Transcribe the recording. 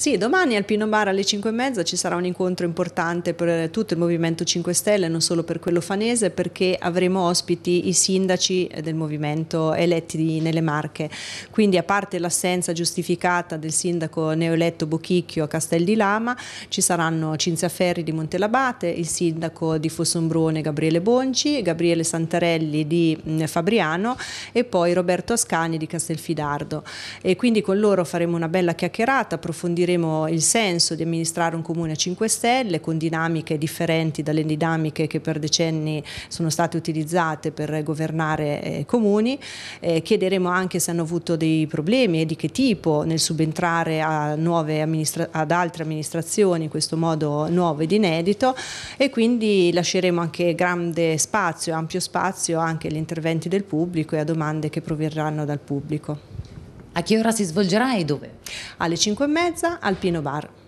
Sì, domani al Pino Bar alle 5 e mezza ci sarà un incontro importante per tutto il Movimento 5 Stelle, non solo per quello fanese, perché avremo ospiti i sindaci del movimento eletti nelle Marche. Quindi a parte l'assenza giustificata del sindaco neoeletto Bochicchio a Castel di Lama, ci saranno Cinzia Ferri di Montelabate, il sindaco di Fossombrone Gabriele Bonci, Gabriele Santarelli di Fabriano e poi Roberto Ascani di Castelfidardo. E quindi con loro faremo una bella chiacchierata, approfondiremo capiremo il senso di amministrare un comune a 5 stelle con dinamiche differenti dalle dinamiche che per decenni sono state utilizzate per governare eh, comuni. Eh, chiederemo anche se hanno avuto dei problemi e di che tipo nel subentrare ad altre amministrazioni in questo modo nuovo ed inedito e quindi lasceremo anche grande spazio, ampio spazio anche agli interventi del pubblico e a domande che proverranno dal pubblico. A che ora si svolgerà e dove? Alle 5.30 al Pino Bar.